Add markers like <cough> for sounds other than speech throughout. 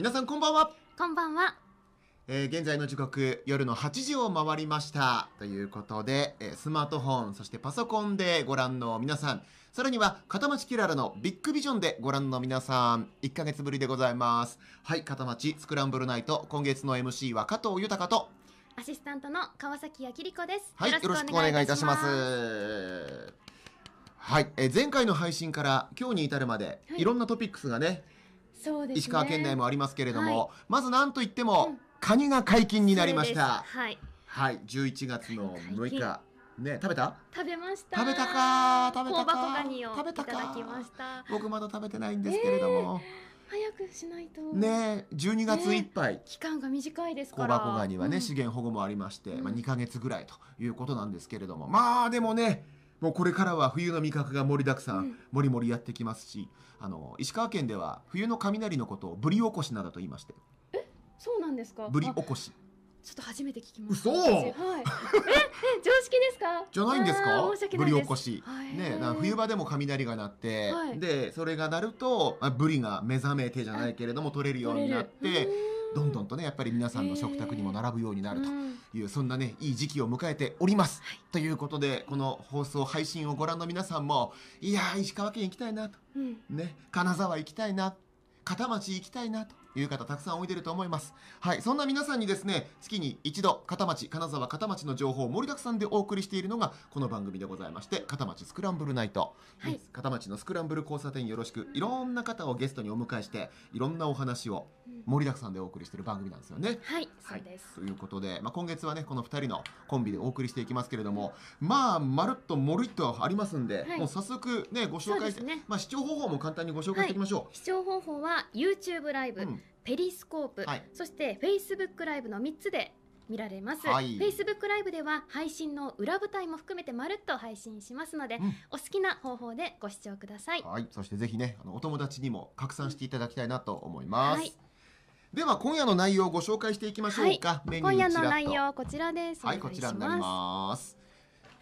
皆さんこんばんは、こんばんは。えー現在の時刻夜の8時を回りましたということで、えースマートフォンそしてパソコンでご覧の皆さんさらには片町キララのビッグビジョンでご覧の皆さん1ヶ月ぶりでございますはい片町スクランブルナイト今月の MC は加藤豊とアシスタントの川崎あきりこです。はい、よろしくお願いいたします。はい、えー前回の配信から今日に至るまで、い、いろんなトピックスがね、そうです、ね、石川県内もありますけれども、はい、まずなんといっても、うん、カニが解禁になりました。はい。はい、11月の6日。ね、食べた食べました食べたか食べたかニを食べたか僕まだ食べてないんですけれども、えー、早くしないとね12月いっぱい、ね、期間が短いですから小箱ガニはね、資源保護もありまして、まあ、2か月ぐらいということなんですけれどもまあでもねもうこれからは冬の味覚が盛りだくさん、うん、もりもりやってきますしあの石川県では冬の雷のことをぶり起こしなどと言いましてえそうなんですかぶり起こしちょっと初めて聞きました。嘘。はい。え、え、常識ですか。じゃないんですか。申し訳ないブリ起こし。はい、ね、冬場でも雷が鳴って、はい、で、それが鳴ると、あ、ブリが目覚めてじゃないけれども、取れるようになって。どんどんとねやっぱり皆さんの食卓にも並ぶようになるという、そんなねいい時期を迎えております、はい、ということでこの放送配信をご覧の皆さんもいや石川県行きたいなと、うん、ね金沢行きたいな片町行きたいなという方たくさんおいでると思います。はい。そんな皆さんにですね、月に一度、片町、金沢片町の情報を盛りだくさんでお送りしているのが、この番組でございまして、片町スクランブルナイト。はい。片町のスクランブル交差点よろしく、いろんな方をゲストにお迎えして、いろんなお話を盛りだくさんでお送りしている番組なんですよね。はい。はい、そうです。ということで、まあ、今月はね、この2人のコンビでお送りしていきますけれども、まあ、まるっともるっとありますんで、はい、もう早速ね、ご紹介して、ね、まあ、視聴方法も簡単にご紹介していきましょう。はい、視聴方法は、YouTube ライブ、うんペリスコープ、はい、そしてフェイスブックライブの3つで見られます、はい、f a c e b o ライブでは配信の裏舞台も含めてまるっと配信しますので、うん、お好きな方法でご視聴ください、はい、そしてぜひねあのお友達にも拡散していただきたいなと思います、はい、では今夜の内容をご紹介していきましょうか、今夜の内容こちらですはいこちらになります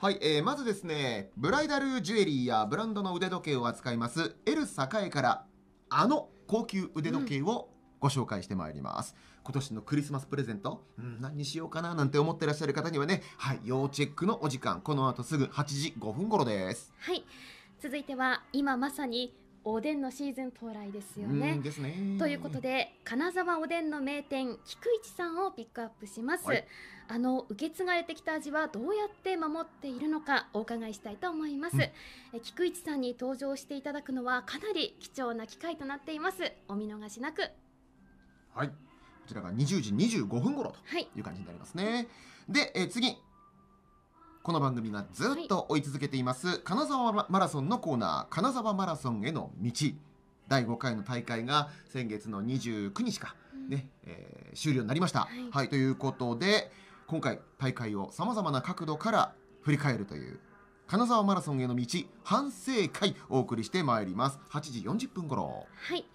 はい、えー、まずですねブライダルジュエリーやブランドの腕時計を扱いますエル栄からあの高級腕時計をご紹介してまいります、うん、今年のクリスマスプレゼント、うん、何にしようかななんて思ってらっしゃる方にはねはい要チェックのお時間この後すぐ8時5分頃ですはい続いては今まさにおでんのシーズン到来ですよね。ねということで金沢おでんの名店菊一さんをピックアップします、はい、あの受け継がれてきた味はどうやって守っているのかお伺いしたいと思います、うん、え菊一さんに登場していただくのはかなり貴重な機会となっていますお見逃しなくはいこちらが20時25分頃という感じになりますね、はい、でえ次この番組がずっと追い続けています、はい、金沢マラソンのコーナー「金沢マラソンへの道」第5回の大会が先月の29日かね、うん、えー、終了になりました。はい、はい、ということで今回大会をさまざまな角度から振り返るという金沢マラソンへの道反省会お送りしてまいります8時40分頃はい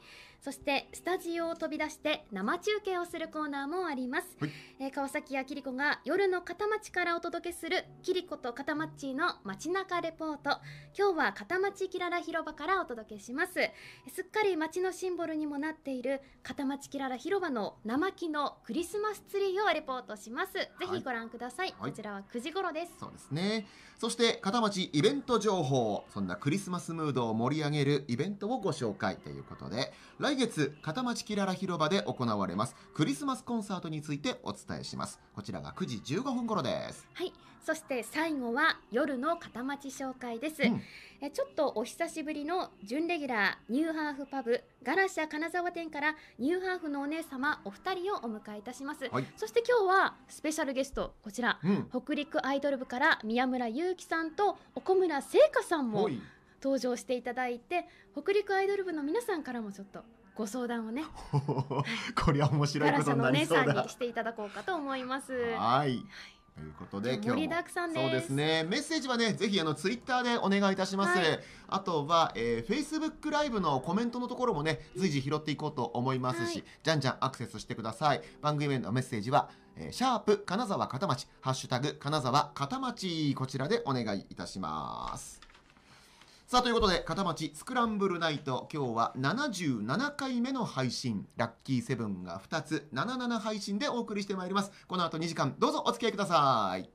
そしてスタジオを飛び出して生中継をするコーナーもあります、はい、えー、川崎やキリコが夜の片町からお届けするキリコと片町の街中レポート今日は片町キララ広場からお届けしますすっかり街のシンボルにもなっている片町キララ広場の生木のクリスマスツリーをレポートします、ぜひご覧ください、はい、こちらは9時頃ですそうですねそして片町イベント情報そんなクリスマスムードを盛り上げるイベントをご紹介ということで来来月、片町キララ広場で行われますクリスマスコンサートについてお伝えします。こちらが9時15分頃です。はい。そして最後は夜の片町紹介です。うん、えちょっとお久しぶりの準レギュラーニューハーフパブガラシャ金沢店からニューハーフのお姉様お二人をお迎えいたします。はい、そして今日はスペシャルゲストこちら、うん、北陸アイドル部から宮村優希さんと岡村聖華さんも登場していただいて北陸アイドル部の皆さんからもちょっとご相談をね <laughs> これは面白いことになりそうだのお姉さんにしていただこうかと思いますはいということで、今日そうですね。メッセージはね、ぜひあのツイッターでお願いいたします。はい、あとは、えー、Facebook ライブのコメントのところもね、随時拾っていこうと思いますし、はい、じゃんじゃんアクセスしてください。番組へのメッセージは、えー、シャープ金沢片町、ハッシュタグ金沢片町、こちらでお願いいたします。さあということで片町スクランブルナイト今日は77回目の配信ラッキーセブンが2つ77配信でお送りしてまいりますこの後2時間どうぞお付き合いください